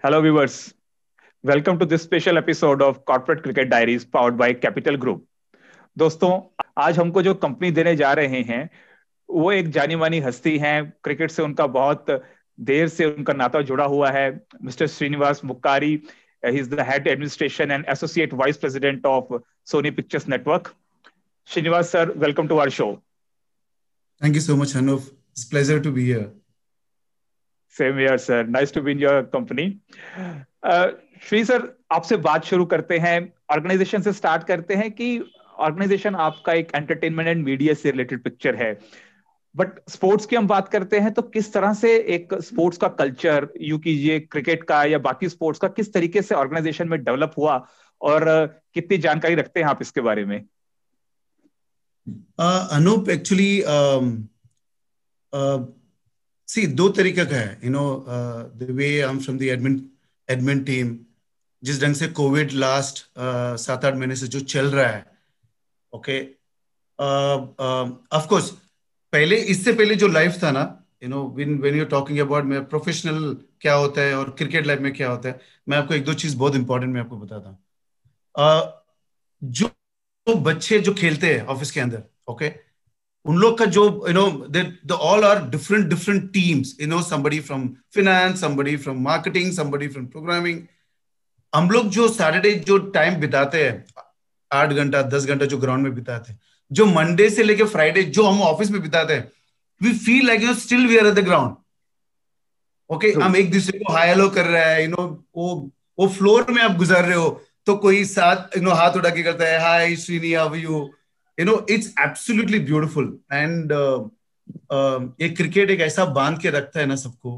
Hello, viewers. Welcome to this special episode of Corporate Cricket Diaries powered by Capital Group. दोस्तों आज हमको जो company देने जा रहे हैं वो एक जानी मानी हस्ती है क्रिकेट से उनका बहुत देर से उनका नाता जुड़ा हुआ है mister Srinivas Mukkari he is the head administration and associate vice president of Sony Pictures Network Srinivas sir welcome to our show thank you so much Hanoof it's pleasure to be here same here sir nice to be in your company company uh, Shri sir आपसे बात शुरू करते हैं organisation से start करते हैं कि organization आपका एक एंटरटेनमेंट एंड मीडिया से रिलेटेड पिक्चर है बट स्पोर्ट्स की हम बात करते हैं तो किस तरह से एक स्पोर्ट्स का कल्चर यू कीजिए क्रिकेट का या बाकी स्पोर्ट्स का किस तरीके से ऑर्गेनाइजेशन में डेवलप हुआ और uh, कितनी जानकारी रखते हैं आप इसके बारे में अनूप uh, एक्चुअली सी दो तरीके का है you know the way way from from admin admin जिस ढंग से कोविड लास्ट uh, सात आठ महीने से जो चल रहा है ओके ऑफ कोर्स पहले इससे पहले जो लाइफ था ना you know when when you talking about मेरा प्रोफेशनल क्या होता है और क्रिकेट लाइफ में क्या होता है मैं आपको एक दो चीज बहुत इंपॉर्टेंट मैं आपको बताता हूँ uh, जो बच्चे जो खेलते हैं ऑफिस के अंदर ओके okay? उन लोग का जो you know they all are different different teams you know somebody from finance somebody from marketing somebody from programming हम लोग जो सैटरडे जो टाइम बिताते हैं आठ घंटा दस घंटा जो ग्राउंड में बिताते हैं जो मंडे से लेके फ्राइडे जो हम ऑफिस में बिताते हैं we feel like you know still we are at the ground okay हम एक दूसरे को हाई हेलो कर रहे हैं यू नो वो वो फ्लोर में आप गुजर रहे हो तो कोई साथ यू नो हाथ उठा के करता है hi Shrini how you you know it's absolutely beautiful and ये क्रिकेट एक ऐसा बांध के रखता है ना सबको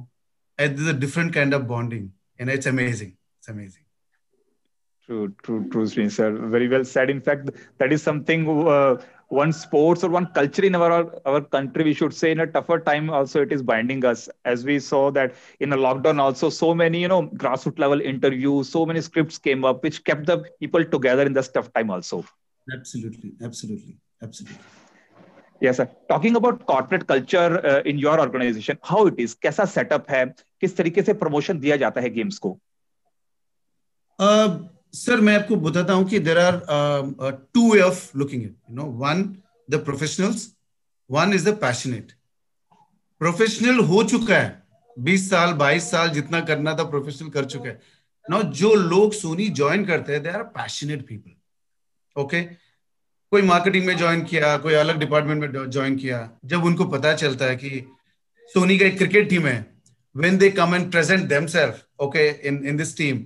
at is a different kind of bonding and it's amazing it's amazing True, true, true, sir. Very well said. In fact, that is something uh, one sports or one culture in our our country we should say in a tougher time also it is binding us as we saw that in a lockdown also so many you know grassroots level interviews so many scripts came up which kept the people together in this tough time also Absolutely, absolutely, absolutely. Yes, sir. Talking about corporate culture uh, in your organization, how it is, कैसा setup है, किस तरीके से promotion दिया जाता है games को? Uh, sir मैं आपको बताता हूँ कि there are two way of looking it you know one the professionals one is the passionate professional हो चुका है 20 साल 22 साल जितना करना था प्रोफेशनल कर चुका है ना जो लोग सोनी ज्वाइन करते हैं they are passionate people okay कोई मार्केटिंग में ज्वाइन किया कोई अलग डिपार्टमेंट में ज्वाइन किया जब उनको पता चलता है कि सोनी का एक क्रिकेट टीम है when they come and present them self okay in in this team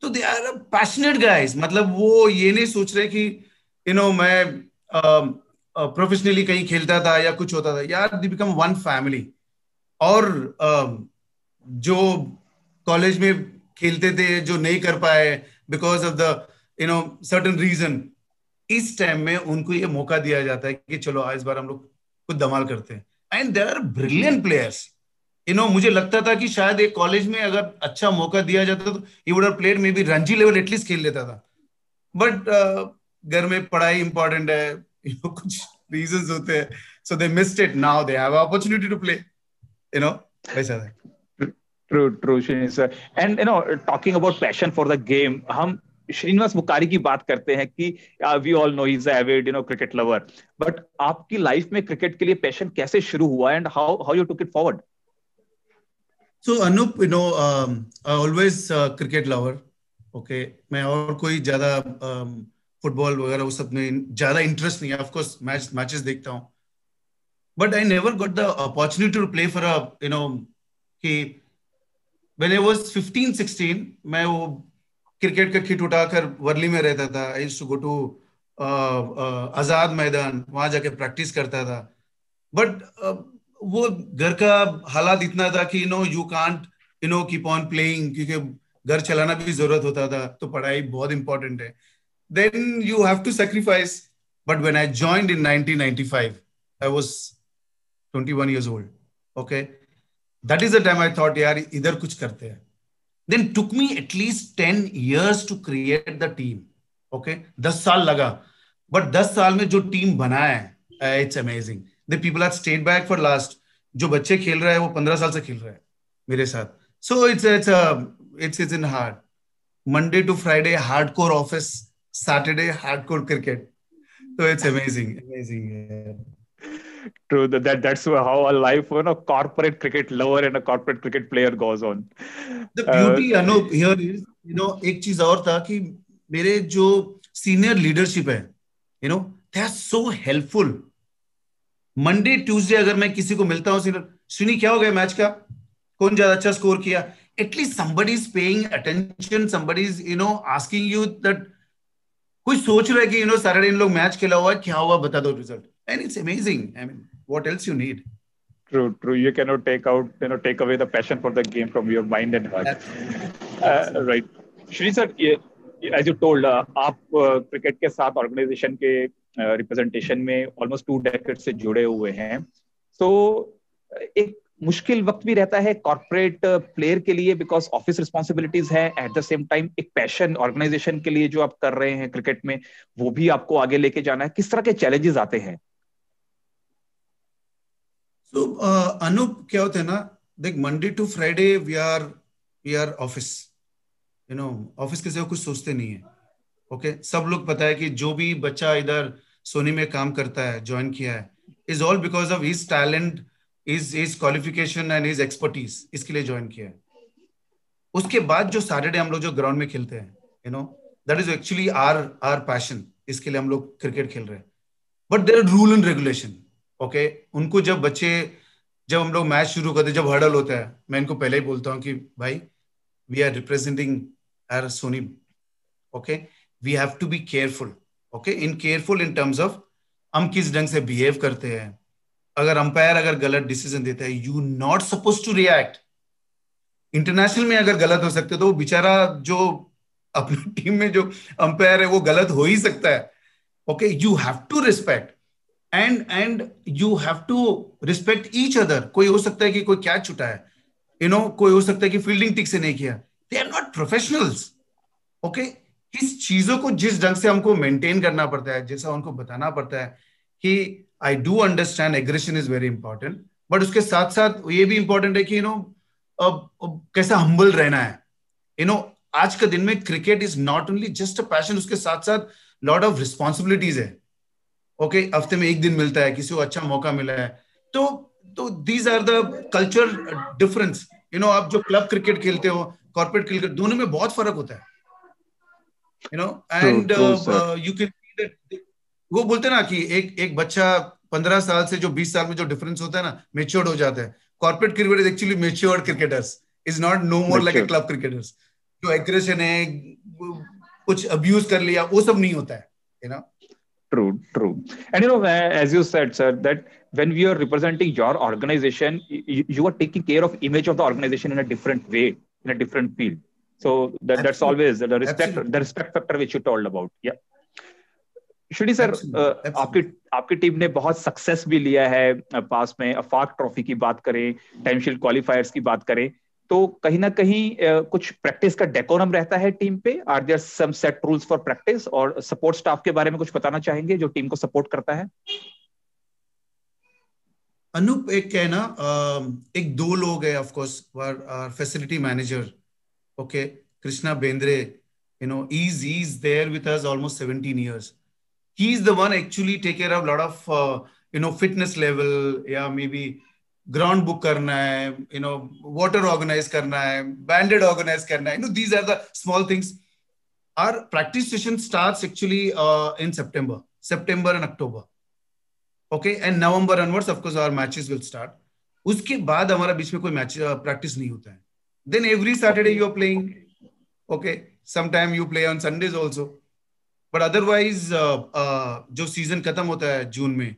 तो दे आर पैशनेट गाइस मतलब वो ये नहीं सोच रहे कि यू you नो know, मैं प्रोफेशनली um, uh, uh, कहीं खेलता था या कुछ होता था यार दे बिकम वन फैमिली और uh, जो कॉलेज में खेलते थे जो नहीं कर पाए because of the you know certain reason इस टाइम में उनको ये मौका दिया जाता है कि चलो इस बार हम लोग कुछ धमाल करते हैं and there are brilliant players you know मुझे लगता था कि शायद एक कॉलेज में अगर अच्छा मौका दिया जाता तो ये would player maybe Ranji level at least खेल लेता था बट uh, घर uh, में पढ़ाई इंपॉर्टेंट है you know, कुछ रीजन होते हैं so they missed it now they have opportunity to play you know ऐसा था True, true, Shin, sir. And you know, talking about passion for the game, हम श्रीनिवास बुकारी की बात करते हैं कि we all know is avid you know cricket lover but आपकी life में क्रिकेट के लिए पैशन कैसे शुरू हुआ and how how you took it forward so Anoop you know always cricket lover okay मैं और कोई ज्यादा फुटबॉल um, वगैरह वो सब में ज्यादा इंटरेस्ट नहीं है ऑफ कोर्स मैच मैचेस देखता हूं but I never got the opportunity to play for a you know कि व्हेन आई वाज 15 16 मैं वो क्रिकेट का किट उठाकर वर्ली में रहता था आई टू गो टू आजाद मैदान वहां जाके प्रैक्टिस करता था बट uh, वो घर का हालात इतना था कि you know you can't you know keep on playing क्योंकि घर चलाना भी जरूरत होता था तो पढ़ाई बहुत इंपॉर्टेंट है then you have to sacrifice but when I join in nineteen I was twenty old okay that is the time I thought यार इधर कुछ करते हैं then took me at least ten years to create the team okay दस साल लगा but दस साल में जो टीम बनाया है it's amazing the people are stayed back for last जो बच्चे खेल रहे हैं वो पंद्रह साल से खेल रहे हैं मेरे साथ so it's it's it's is in hard Monday to Friday hard core office Saturday hard core cricket तो it's amazing amazing to the, that that's how a life on you know, a corporate cricket lover and a corporate cricket player goes on the beauty uh, anup here is you know ek cheez aur tha ki mere jo senior leadership hai you know they are so helpful monday tuesday agar main kisi ko milta hu हूं suni kya ho gaya match ka kon कौन acha score kiya at least somebody is paying attention somebody is you know asking you that कोई सोच रहा है कि you no सारे इन लोग match खेला हुआ है क्या हुआ बता दो result and it's amazing. I mean, what else you need? True, true. You cannot take out, you know, take away the passion for the game from your mind and heart. That's Uh, right, shri sir as you told uh, aap uh, cricket ke sath organization ke representation में almost two decade से जुड़े हुए हैं सो एक मुश्किल वक्त भी रहता है कॉर्पोरेट प्लेयर के लिए बिकॉज ऑफिस रिस्पॉन्सिबिलिटीज है एट द सेम टाइम एक पैशन ऑर्गेनाइजेशन के लिए जो आप कर रहे हैं क्रिकेट में वो भी आपको आगे लेके जाना है किस तरह के चैलेंजेस आते हैं So uh, Anup, क्या होते हैं ना देख Monday to Friday we are we are office you know office के सिवा कुछ सोचते नहीं है ओके okay? सब लोग पता है कि जो भी बच्चा इधर सोनी में काम करता है ज्वाइन किया है is all because of his talent is is qualification and is expertise इसके लिए ज्वाइन किया है उसके बाद जो सैटरडे हम लोग जो ग्राउंड में खेलते हैं you know that is actually our our passion इसके लिए हम लोग क्रिकेट खेल रहे हैं but their rule and regulation okay उनको जब बच्चे जब हम लोग मैच शुरू करते जब हर्डल होता है मैं इनको पहले ही बोलता हूँ कि भाई we are representing our Sony okay we have to be careful okay in careful in terms of हम किस ढंग से बिहेव करते हैं अगर अंपायर अगर गलत डिसीजन देता है you not suppose to react international में अगर गलत हो सकते तो वो बेचारा जो अपनी टीम में जो अंपायर है वो गलत हो ही सकता है okay you have to respect and and you have to respect each other कोई हो सकता है कि कोई कैच छुटा है यू नो कोई हो सकता है कि फील्डिंग ठीक से नहीं किया they are not professionals okay इस चीजों को जिस ढंग से हमको मेंटेन करना पड़ता है जैसा उनको बताना पड़ता है कि I do understand aggression is very important but उसके साथ साथ ये भी इंपॉर्टेंट है कि यू नो अब, कैसा हम्बल रहना है यू नो आज के दिन में cricket is not only just a passion उसके साथ साथ लॉट ऑफ रिस्पॉन्सिबिलिटीज है ओके okay, हफ्ते में एक दिन मिलता है किसी को अच्छा मौका मिला है तो तो these are the culture difference you know आप जो क्लब क्रिकेट खेलते हो कॉर्पोरेट क्रिकेट दोनों में बहुत फर्क होता है you know and you can वो बोलते ना कि एक एक बच्चा पंद्रह साल से जो बीस साल में जो डिफरेंस होता है ना मेच्योर्ड हो जाता है corporate cricket is actually matured cricketers is not no more like a club cricketers जो एग्रेशन है कुछ अब्यूज कर लिया वो सब नहीं होता है you you know know? True, true. And you know, as you said, sir, that when we are representing your organization, you, are taking care of image of the organization in a different way, in a different field. So that, that's always the respect, Absolutely. the respect factor which you told about. Yeah. Shri sir आपकी आपकी team ने बहुत success भी लिया है पास में Afaq trophy की बात करें टाइमशील क्वालिफायर्स की बात करें तो कहीं ना कहीं कुछ प्रैक्टिस का डेकोरम रहता है टीम पे are there some set rules for practice और सपोर्ट स्टाफ के बारे में कुछ बताना चाहेंगे जो टीम को सपोर्ट करता है अनूप एक क्या है ना एक दो लोग है of course our facility manager okay Krishna Bendre you know is is there with us almost 17 years he is the one actually take care of lot of you know fitness level या मे बी ग्राउंड बुक करना है you no water organise करना है बैंडेड organise करना है you know these are the small things are practice session starts actually in uh, in September, and October okay and November November of course our matches will start उसके बाद हमारा बीच में कोई match practice uh, नहीं होता है then every Saturday you are playing okay some time you play on Sundays also but otherwise जो season खत्म होता है जून में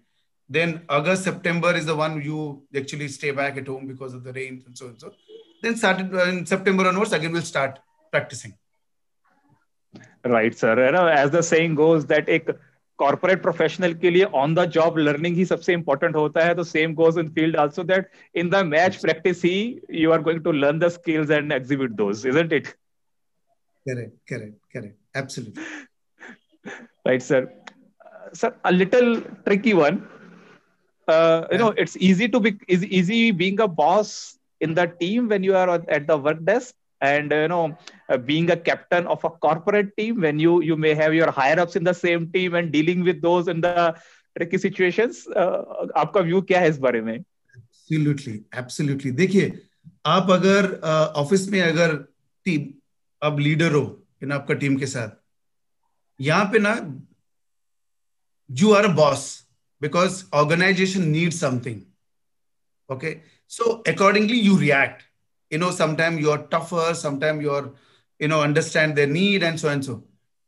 then August, September is the one you actually stay back at home because of the rain and so and so. Then started uh, in September onwards, again we'll start practicing. Right, sir. You know, as the saying goes, that a corporate professional ke liye on the job learning is subse important. Hota hai. The same goes in field also that in the match practice, he, you are going to learn the skills and exhibit those, isn't it? Correct, correct, correct. Absolutely. right, sir. Uh, sir, a little tricky one. uh, you yeah. know it's easy to be is easy being a boss in the team when you are at the work desk and you know uh, being a captain of a corporate team when you you may have your higher ups in the same team and dealing with those in the tricky situations uh, आपका view क्या है इस बारे में absolutely absolutely देखिए आप अगर office uh, में अगर टीम आप लीडर हो ना आपका टीम के साथ यहाँ पे ना you are a boss because organization needs something okay so accordingly you react you know sometimes you are tougher sometimes you are you know understand their need and so and so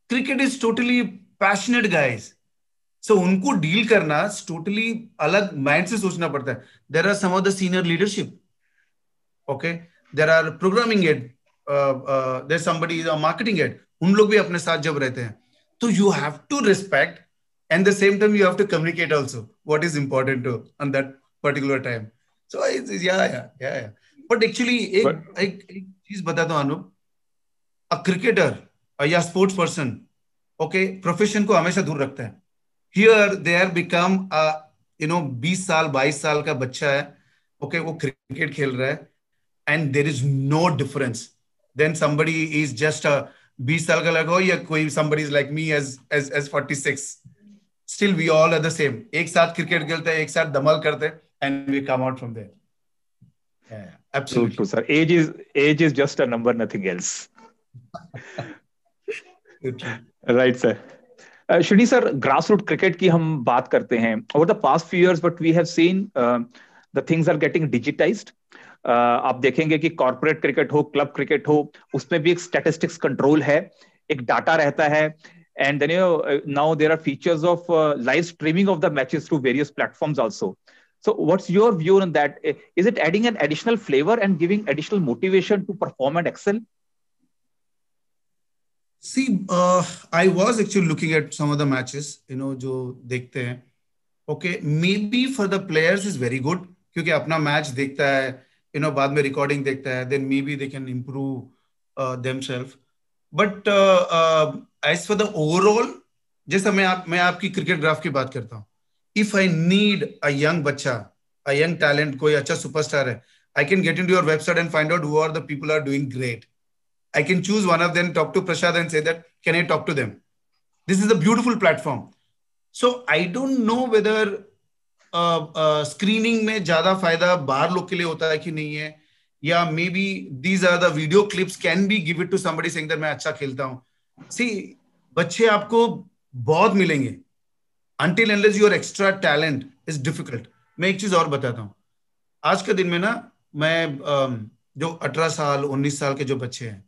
cricket is totally passionate guys so unko deal karna is totally alag mind se sochna padta there are some of the senior leadership okay there are programming head uh, uh, there somebody is marketing head उन लोग भी अपने साथ जब रहते हैं तो you have to and the same time you have to communicate also what is important to on that particular time so it's, it's yeah yeah yeah yeah but actually एक but, एक एक चीज बता दो अनुप अ क्रिकेटर या sports person okay profession को हमेशा दूर रखता है here they are become you know 20 साल 22 साल का बच्चा है ओके okay, वो क्रिकेट खेल रहा है and there is no difference then somebody is just बीस साल का लगा हो या कोई somebody is like me age age age 46 still we all are the same एक साथ क्रिकेट खेलते हैं एक साथ धमाल करते हैं and we come out from there. Yeah, absolutely. True, true, sir. Age is age is just a number, nothing else. right, sir. Shri sir grass root cricket की हम बात करते हैं over the past few years but we have seen the things are getting digitised आप देखेंगे कि corporate cricket हो club cricket हो उसमें भी एक स्टैटिस्टिक्स कंट्रोल है एक डाटा रहता है and then you know uh, now there are features of uh, live streaming of the matches through various platforms also so what's your view on that is it adding an additional flavor and giving additional motivation to perform and excel see uh, i was actually looking at some of the matches you know jo dekhte hain okay maybe for the players is very good kyunki apna match dekhta hai you know बाद में recording देखता है Then maybe they can improve improve uh, but as for the overall जैसा मैं आप मैं आपकी cricket graph की बात करता हूँ if I need a young बच्चा अ यंग टैलेंट कोई अच्छा सुपरस्टार है I can get into your website and find out who are the people are doing great I can choose one of them talk to Prasad and say that can I talk to them this is a beautiful platform so I don't know whether screening में ज्यादा फायदा बाहर लोग के लिए होता है कि नहीं है या maybe these are video video clips can be give it to somebody singer मैं अच्छा खेलता हूँ सी बच्चे आपको बहुत मिलेंगे until unless your extra talent is difficult मैं एक चीज और बताता हूँ आज के दिन में ना मैं um, जो अठारह साल उन्नीस साल के जो बच्चे हैं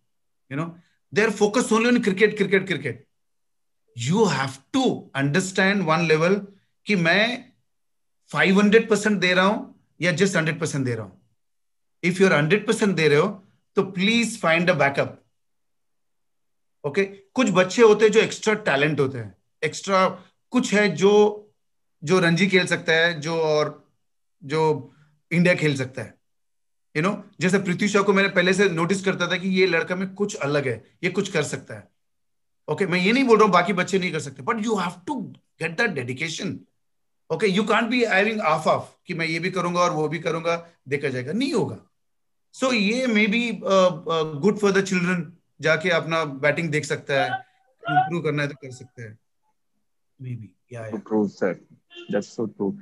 you know they are focus only on cricket cricket cricket you have to understand one level कि मैं फाइव हंड्रेड परसेंट दे रहा हूं या जस्ट हंड्रेड परसेंट दे रहा हूं if you are hundred percent दे रहे हो तो please find a backup okay कुछ बच्चे होते हैं जो एक्स्ट्रा टैलेंट होते हैं एक्स्ट्रा कुछ है जो जो रणजी खेल सकता है जो और जो इंडिया खेल सकता है यू you नो know, जैसे पृथ्वी शाह को मैंने पहले से नोटिस करता था कि ये लड़का में कुछ अलग है ये कुछ कर सकता है ओके okay, मैं ये नहीं बोल रहा हूँ बाकी बच्चे नहीं कर सकते but you have to get that dedication okay you can't be having half of कि मैं ये भी करूंगा और वो भी करूंगा देखा जाएगा नहीं होगा सो ये maybe good for the children जाके अपना बैटिंग देख सकता है इंप्रूव करना है तो कर सकता है मे बी या true sir that's so true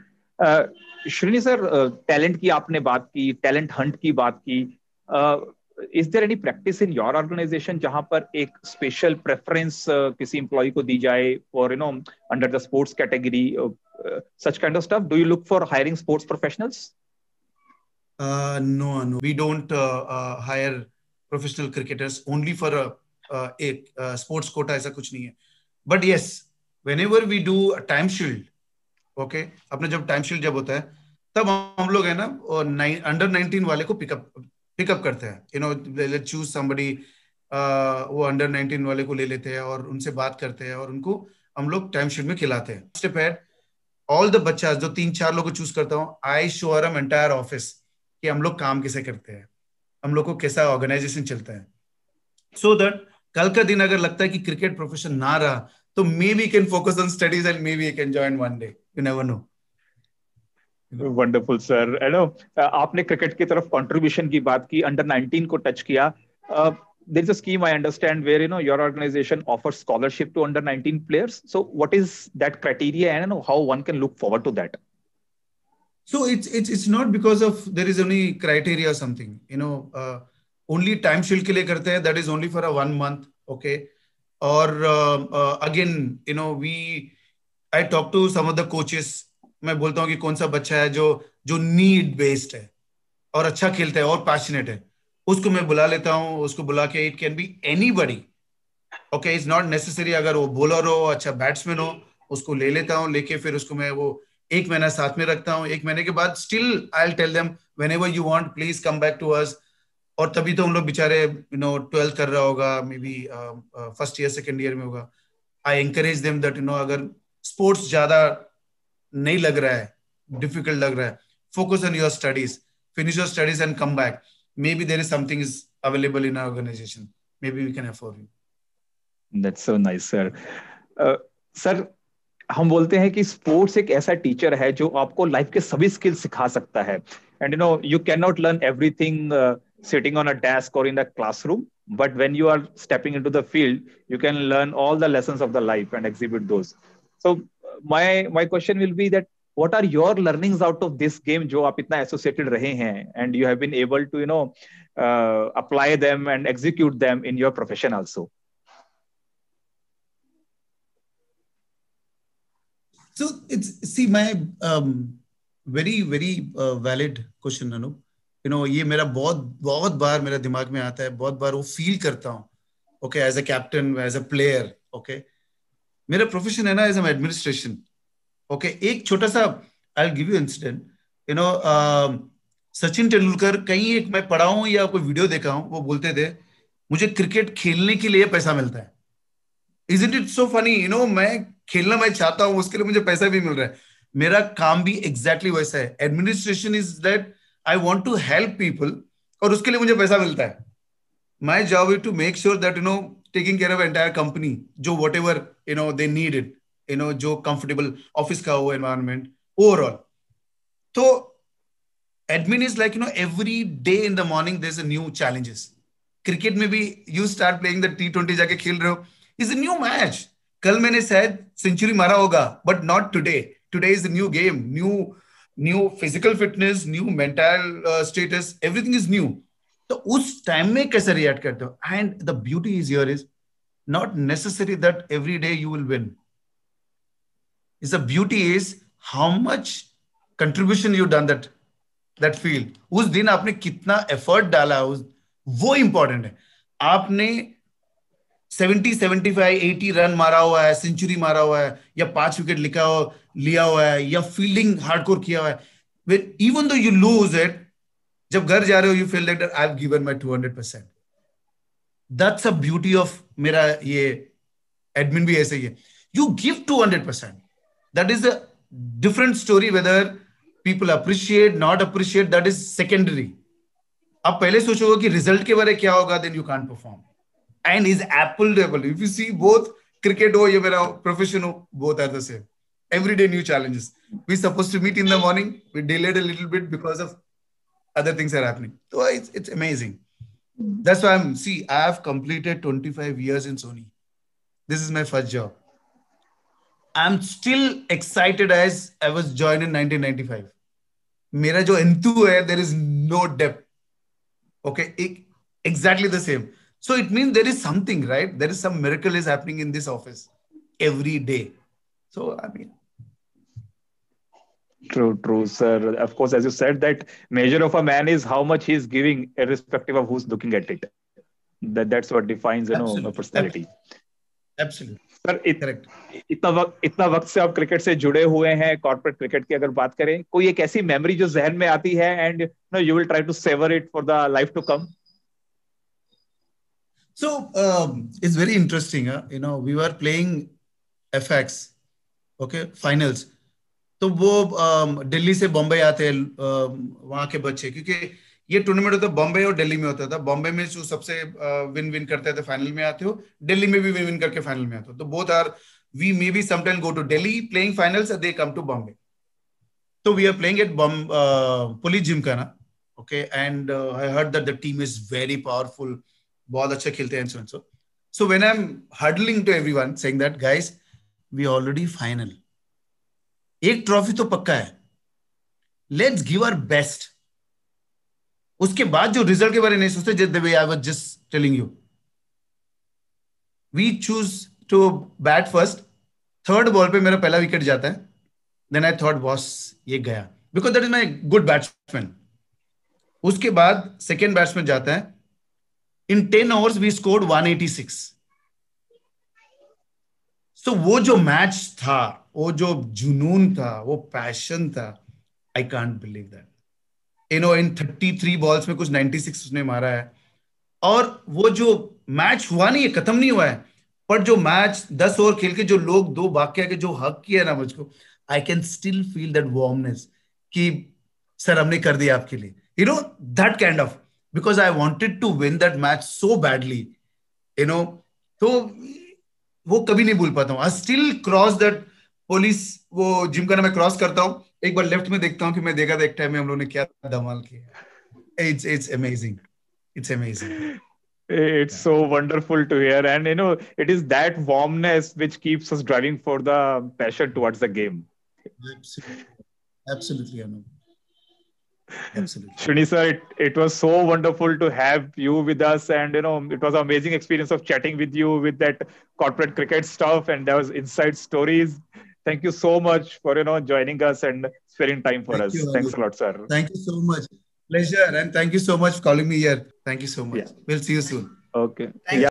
Shrini sir talent की आपने बात की टैलेंट हंट की बात की is there any practice in your organisation जहां पर एक स्पेशल प्रेफरेंस uh, किसी एम्प्लॉय को दी जाए for you know under the sports category such kind of stuff do you look for hiring sports professionals Uh, no, no. We don't uh, uh, hire professional cricketers only for uh, uh, a, uh, a, sports quota. ऐसा कुछ नहीं है. But yes, whenever we do a time shield, okay, अपने जब time shield जब होता है, तब हम लोग है ना और अंडर 19 वाले को पिकअप पिकअप करते हैं you know let choose somebody वो अंडर 19 वाले को ले लेते हैं और उनसे बात करते हैं और उनको हम लोग टाइम शीट में खिलाते हैं ऑल द बच्चा जो तीन चार लोग को चूज करता हूँ I show R M entire office कि हम लोग काम कैसे करते हैं हम लोग को कैसा ऑर्गेनाइजेशन चलता है सो so दैट कल का दिन अगर लगता है कि क्रिकेट प्रोफेशन ना रहा तो maybe can focus on studies and maybe can join one day you never know wonderful sir hello आपने क्रिकेट की तरफ कंट्रीब्यूशन की बात की अंडर 19 को टच किया there is a scheme I understand where you know your organisation offers scholarship to under 19 players so what is that criteria and know how one can look forward to that so it's it's it's not because of there is any criteria or something you know uh, only time shield ke liye karte hain that is only for a one month okay or uh, uh, again you know we i talk to some of the coaches मैं बोलता हूँ कि कौन सा बच्चा है जो जो नीड बेस्ड है और अच्छा खेलता है और पैशनेट है उसको मैं बुला लेता हूँ उसको बुला के it can be anybody okay is not necessary अगर वो बॉलर हो अच्छा बैट्समैन हो उसको ले लेता हूँ लेके फिर उसको मैं वो एक महीना साथ में रखता हूँ एक महीने के बाद still I tell them whenever you want please come back to us और तभी तो उन लोग बेचारे यू नो ट्वेल्थ कर रहा होगा maybe first year second year में होगा I encourage them that you know अगर स्पोर्ट्स ज्यादा नहीं लग रहा है डिफिकल्ट लग रहा है focus on your studies finish your studies and come back maybe there is something is available in organisation maybe we can afford you That's so nice, sir. Uh, sir, हम बोलते हैं कि sports एक ऐसा teacher है जो आपको life के सभी स्किल्स सिखा सकता है and you know you can not learn everything sitting on a desk और in the classroom but when you are stepping in the field you can learn all the lesson of the life and exhibit those my question will be that what are your learning out of this game जो आप इतना associated रहे हैं and you have been able to you know apply them and execute them in your profession also So it's see my um, very very uh, valid question, nanu You know ये मेरा बहुत बहुत बार मेरा दिमाग में आता है बहुत बार वो फील करता हूँ okay as a captain as a player okay मेरा प्रोफेशन है ना एज एडमिनिस्ट्रेशन ओके एक छोटा सा I give you incident you know Sachin Tendulkar कहीं एक मैं पढ़ा हूँ या कोई वीडियो देखा हूं वो बोलते थे मुझे क्रिकेट खेलने के लिए पैसा मिलता है is it it so funny you know मैं खेलना मैं चाहता हूँ उसके लिए मुझे पैसा भी मिल रहा है मेरा काम भी एग्जैक्टली exactly वैसा है administration is that I want to help people और उसके लिए मुझे पैसा मिलता है my job is to make sure that you know taking care of entire company जो whatever you know they need it you know जो comfortable office का हो एनवायरमेंट ओवरऑल तो admin is like you know every day in the morning there is new challenges cricket में भी you start playing the T twenty जाके खेल रहे हो इज अ न्यू मैच कल मैंने शायद सेंचुरी मारा होगा but not today today is new game new new physical fitness new mental status everything is new तो उस टाइम में कैसे रिएक्ट करते हो and the beauty is your is not necessary that every day you will win is the beauty is how much contribution you done that that field उस दिन आपने कितना एफर्ट डाला उस वो इंपॉर्टेंट है आपने seventy seventy five eighty run मारा हुआ है सेंचुरी मारा हुआ है या पांच विकेट लिखा हो लिया हुआ है या फील्डिंग हार्डकोर किया हुआ है even though you lose it जब घर जा रहे हो you feel that I have given my 200 percent that's a beauty of मेरा ये एडमिन भी ऐसे ही है you give 200 percent that is a different story whether people appreciate not appreciate that is secondary आप पहले सोचोगे कि रिजल्ट के बारे क्या होगा then you can't perform and is apple level. If you see both cricket or oh, ye mera oh, both are the same. Every day new challenges. We're supposed to meet in the morning. We delayed a little bit because of other things are happening. So it's, it's amazing. That's why I'm, see, I have completed 25 years in Sony. This is my first job. I'm still excited as I was joined in 1995. मेरा jo इंतु है there is no depth. Okay, exactly the same. So it means there is something, right? There is some miracle is happening in this office every day. So, I mean, True, true, sir. Of course, as you said, that measure of a man is how much he is giving, irrespective of who's looking at it. That that's what defines an Absolutely. know personality. Absolutely. Sir इत, इतना वक्त इतना वक्त से आप cricket से जुड़े हुए हैं कॉर्पोरेट क्रिकेट की अगर बात करें कोई एक ऐसी मेमोरी जो जहन में आती है and no you will try to savour it for the life So um, it's very interesting. Huh? You know, we were playing FX, okay, finals. तो वो um, दिल्ली से बॉम्बे आते हैं um, वहाँ के बच्चे क्योंकि ये टूर्नामेंट होता है बॉम्बे और दिल्ली में होता था बॉम्बे में जो सबसे विन uh, विन करते थे फाइनल में आते हो दिल्ली में भी विन विन करके फाइनल में आते हो तो both are we maybe sometime go to Delhi playing finals they come to Bombay तो वी आर प्लेइंग एट बॉम पुलिस जिम का ना okay and I heard that the team is very powerful बहुत अच्छा खेलते हैं so so so when I am huddling to everyone saying that guys we already final एक trophy तो पक्का है लेट्स गिव आर बेस्ट उसके बाद जो रिजल्ट के बारे में सोचते जिस they I was just telling you we choose to bat first third ball पे मेरा पहला विकेट जाता है देन आई थॉट बॉस ये गया because that is my good batsman उसके बाद सेकेंड बैट्समैन जाता है in ten overs we scored 186 so so, वो जो मैच था वो जो जुनून था वो पैशन था I can't believe that you know in 33 balls में कुछ 96 उसने मारा है और वो जो मैच हुआ नहीं है खत्म नहीं हुआ है पर जो मैच दस ओवर खेल के जो लोग दो वाक्य के जो हक किया ना मुझको I can still feel that warmness कि सर हमने कर दिया आपके लिए you know that kind of because I wanted to win that match so badly you know तो वो कभी नहीं भूल पाता हूँ I still cross that police वो जिम का मैं क्रॉस करता हूँ एक बार लेफ्ट में देखता हूँ कि मैं देखा था एक टाइम में हम लोग ने क्या धमाल किया it's it's amazing it's amazing it's yeah. so wonderful to hear and you know it is that warmness which keeps us driving for the passion towards the game absolutely absolutely Anu. Absolutely. Shrini sir, it, it was so wonderful to have you with us. And, you know, it was amazing experience of chatting with you with that corporate cricket stuff. And there was inside stories. Thank you so much for, you know, joining us and sparing time for thank us. You, Thanks a lot, sir. Thank you so much. Pleasure. And thank you so much for calling me here. Thank you so much. Yeah. We'll see you soon. Okay. Thank yeah.